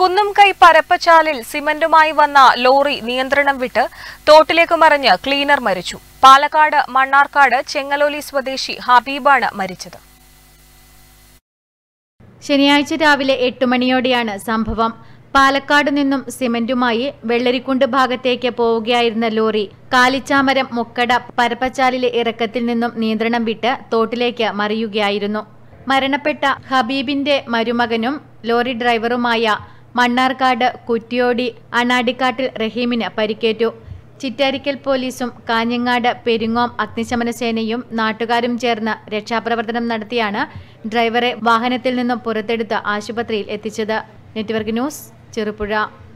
കുന്നുംകൈ പരപ്പച്ചാലിൽ സിമന്റുമായി വന്ന ലോറി നിയന്ത്രണം വിട്ട് തോട്ടിലേക്ക് മറിഞ്ഞ് ക്ലീനർ മരിച്ചു പാലക്കാട് മണ്ണാർക്കാട് ചെങ്ങലോലി സ്വദേശി ഹബീബാണ് മരിച്ചത് ശനിയാഴ്ച രാവിലെ എട്ട് മണിയോടെയാണ് സംഭവം പാലക്കാട് നിന്നും സിമന്റുമായി വെള്ളരിക്കുണ്ട് ഭാഗത്തേക്ക് പോവുകയായിരുന്ന ലോറി കാലിച്ചാമരം മുക്കട പരപ്പച്ചാലിലെ ഇറക്കത്തിൽ നിന്നും നിയന്ത്രണം വിട്ട് തോട്ടിലേക്ക് മറിയുകയായിരുന്നു മരണപ്പെട്ട ഹബീബിന്റെ മരുമകനും ലോറി ഡ്രൈവറുമായ മണ്ണാർക്കാട് കുറ്റിയോടി അനാടിക്കാട്ടിൽ റഹീമിന് പരിക്കേറ്റു ചിറ്റാരിക്കൽ പോലീസും കാഞ്ഞങ്ങാട് പെരുങ്ങോം അഗ്നിശമന സേനയും നാട്ടുകാരും ചേർന്ന് രക്ഷാപ്രവർത്തനം നടത്തിയാണ് ഡ്രൈവറെ വാഹനത്തിൽ നിന്നും പുറത്തെടുത്ത് ആശുപത്രിയിൽ എത്തിച്ചത് നെറ്റ്വർക്ക് ന്യൂസ് ചെറുപുഴ